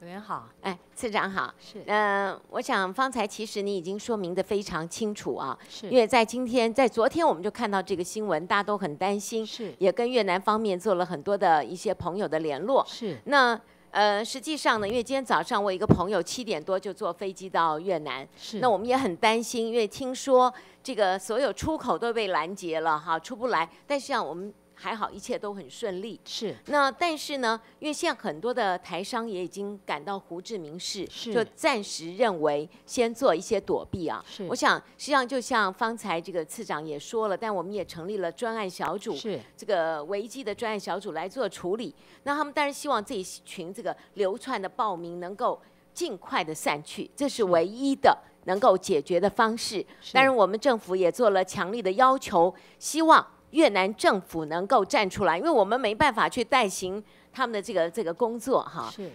委员好，哎，次长好。是。嗯，我想方才其实你已经说明的非常清楚啊。是。因为在今天，在昨天我们就看到这个新闻，大家都很担心。是。也跟越南方面做了很多的一些朋友的联络。是。那呃，实际上呢，因为今天早上我一个朋友七点多就坐飞机到越南。是。那我们也很担心，因为听说这个所有出口都被拦截了哈，出不来。但是像我们。还好，一切都很顺利。是。那但是呢，因为现在很多的台商也已经赶到胡志明市，就暂时认为先做一些躲避啊。是。我想，实际上就像方才这个次长也说了，但我们也成立了专案小组，是这个危机的专案小组来做处理。那他们当然希望这一群这个流窜的报名能够尽快的散去，这是唯一的能够解决的方式。但是我们政府也做了强力的要求，希望。越南政府能够站出来，因为我们没办法去代行他们的这个这个工作哈。是。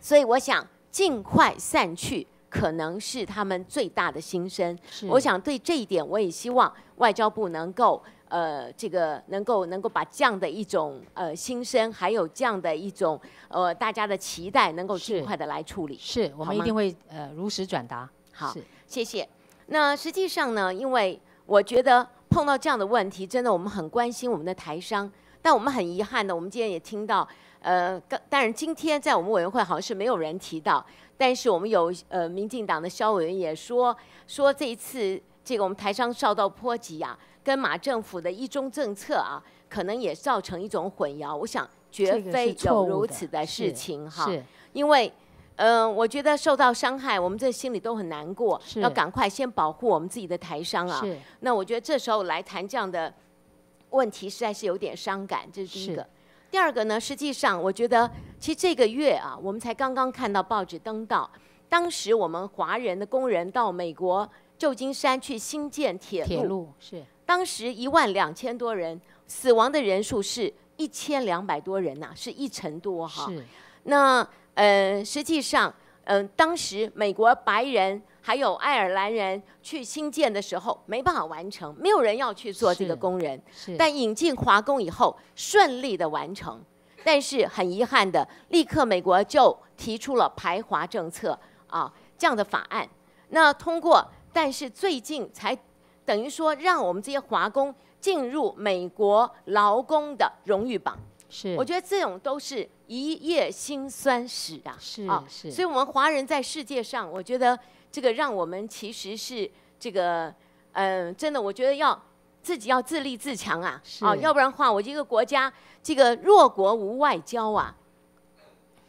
所以我想尽快散去，可能是他们最大的心声。是。我想对这一点，我也希望外交部能够，呃，这个能够能够把这样的一种呃心声，还有这样的一种呃大家的期待，能够尽快的来处理。是，我们一定会呃如实转达。好，谢谢。那实际上呢，因为我觉得。碰到这样的问题，真的我们很关心我们的台商，但我们很遗憾的，我们今天也听到，呃，但是今天在我们委员会好像是没有人提到，但是我们有呃，民进党的肖委员也说，说这一次这个我们台商受到波及啊，跟马政府的一中政策啊，可能也造成一种混淆，我想绝非有如此的事情哈，因为。嗯，我觉得受到伤害，我们这心里都很难过，要赶快先保护我们自己的台商啊。那我觉得这时候来谈这样的问题，实在是有点伤感。这是第一个。第二个呢，实际上我觉得，其实这个月啊，我们才刚刚看到报纸登道，当时我们华人的工人到美国旧金山去新建铁路，铁路是。当时一万两千多人，死亡的人数是一千两百多人呐，是一成多哈。是。那。嗯，实际上，嗯，当时美国白人还有爱尔兰人去兴建的时候，没办法完成，没有人要去做这个工人。但引进华工以后，顺利的完成。但是很遗憾的，立刻美国就提出了排华政策啊，这样的法案。那通过，但是最近才等于说，让我们这些华工进入美国劳工的荣誉榜。是，我觉得这种都是一夜辛酸史啊，是啊，所以，我们华人在世界上，我觉得这个让我们其实是这个，嗯，真的，我觉得要自己要自立自强啊，啊，要不然的话，我一个国家，这个弱国无外交啊，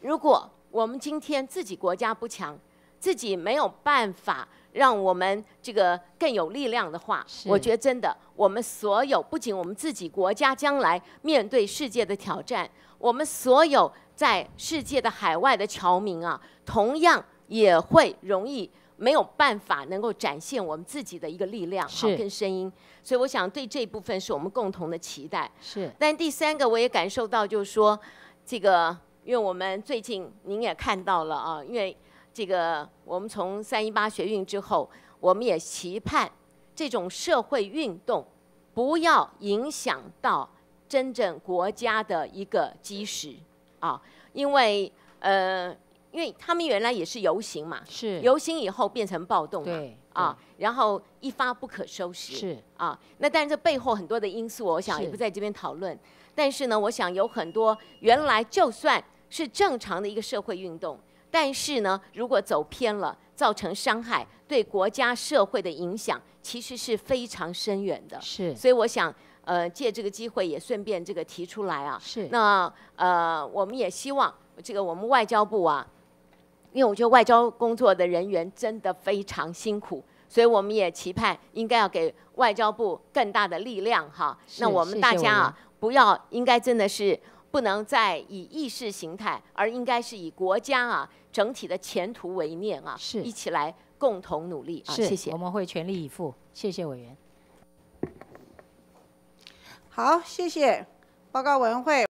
如果我们今天自己国家不强。自己没有办法让我们这个更有力量的话，我觉得真的，我们所有不仅我们自己国家将来面对世界的挑战，我们所有在世界的海外的侨民啊，同样也会容易没有办法能够展现我们自己的一个力量好跟声音。所以，我想对这部分是我们共同的期待。是。但第三个，我也感受到，就是说，这个，因为我们最近您也看到了啊，因为。这个我们从三一八学运之后，我们也期盼这种社会运动不要影响到真正国家的一个基石啊，因为呃，因为他们原来也是游行嘛，是游行以后变成暴动，对啊，然后一发不可收拾，是啊。那但是这背后很多的因素，我想也不在这边讨论。但是呢，我想有很多原来就算是正常的一个社会运动。但是呢，如果走偏了，造成伤害，对国家社会的影响，其实是非常深远的。是。所以我想，呃，借这个机会也顺便这个提出来啊。是。那呃，我们也希望这个我们外交部啊，因为我觉得外交工作的人员真的非常辛苦，所以我们也期盼应该要给外交部更大的力量哈。那我们大家啊，不要应该真的是。不能再以意识形态，而应该是以国家啊整体的前途为念啊，一起来共同努力啊，谢谢。我们会全力以赴，谢谢委员。好，谢谢报告委员会。